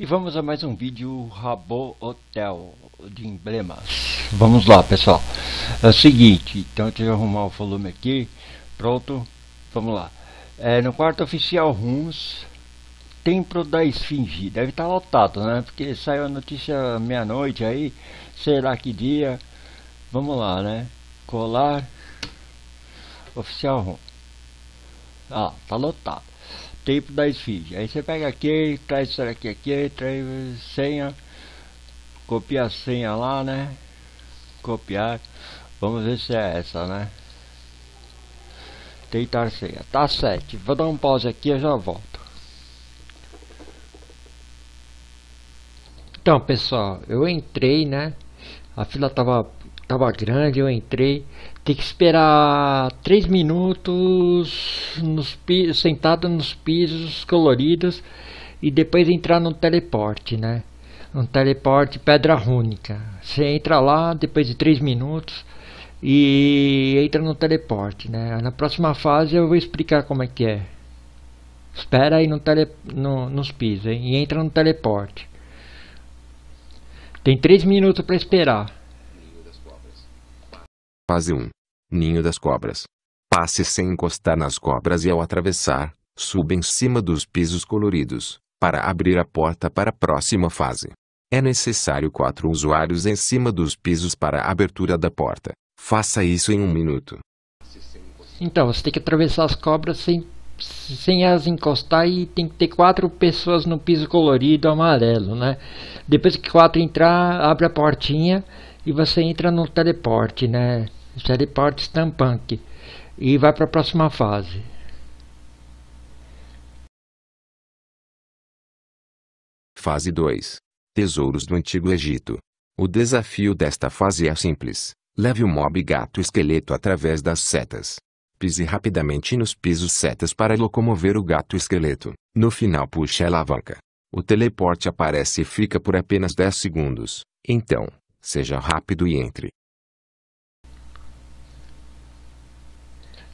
E vamos a mais um vídeo Rabo Hotel de emblemas. Vamos lá, pessoal. É o seguinte, então deixa eu arrumar o volume aqui. Pronto, vamos lá. É, no quarto oficial Rums, Templo da Esfinge. Deve estar tá lotado, né? Porque saiu a notícia meia-noite aí, será que dia. Vamos lá, né? Colar oficial Rums. Ah, tá lotado tipo da esfinge. Aí você pega aqui, traz isso aqui, aqui, traz senha, copia a senha lá, né? Copiar. Vamos ver se é essa, né? Tentar tá senha. Tá certo. Vou dar um pause aqui e já volto. Então, pessoal, eu entrei, né? A fila tava Tava grande, eu entrei. Tem que esperar 3 minutos nos, sentado nos pisos coloridos e depois entrar no teleporte, né? Um teleporte pedra rúnica. Você entra lá depois de 3 minutos e entra no teleporte, né? Na próxima fase eu vou explicar como é que é. Espera aí no tele, no, nos pisos hein? e entra no teleporte. Tem 3 minutos para esperar. Fase 1. Ninho das cobras. Passe sem encostar nas cobras e ao atravessar, suba em cima dos pisos coloridos, para abrir a porta para a próxima fase. É necessário quatro usuários em cima dos pisos para a abertura da porta. Faça isso em um minuto. Então, você tem que atravessar as cobras sem, sem as encostar e tem que ter quatro pessoas no piso colorido amarelo, né? Depois que quatro entrar, abre a portinha e você entra no teleporte, né? Isso é parte E vai para a próxima fase. Fase 2. Tesouros do Antigo Egito. O desafio desta fase é simples. Leve o mob gato esqueleto através das setas. Pise rapidamente nos pisos setas para locomover o gato esqueleto. No final puxe a alavanca. O teleporte aparece e fica por apenas 10 segundos. Então, seja rápido e entre.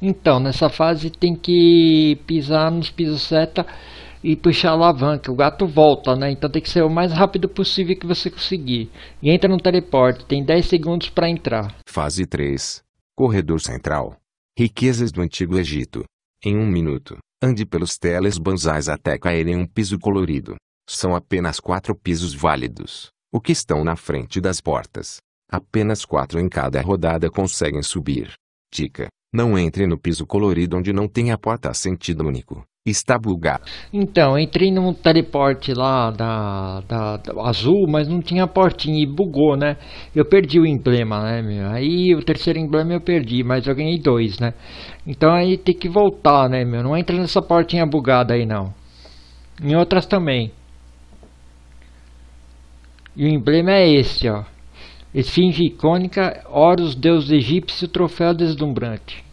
Então, nessa fase tem que pisar nos pisos seta e puxar a alavanca. O gato volta, né? Então tem que ser o mais rápido possível que você conseguir. E entra no teleporte, tem 10 segundos para entrar. Fase 3. Corredor Central. Riquezas do Antigo Egito. Em um minuto, ande pelos teles banzais até cair em um piso colorido. São apenas quatro pisos válidos, o que estão na frente das portas. Apenas quatro em cada rodada conseguem subir. Dica: não entre no piso colorido onde não tem a porta sentido único. Está bugado. Então, entrei num teleporte lá da, da, da, azul, mas não tinha portinha e bugou, né? Eu perdi o emblema, né, meu? Aí o terceiro emblema eu perdi, mas eu ganhei dois, né? Então aí tem que voltar, né, meu? Não entra nessa portinha bugada aí, não. Em outras também. E o emblema é esse, ó. Esfinge icônica, Horus, deus egípcio, troféu deslumbrante.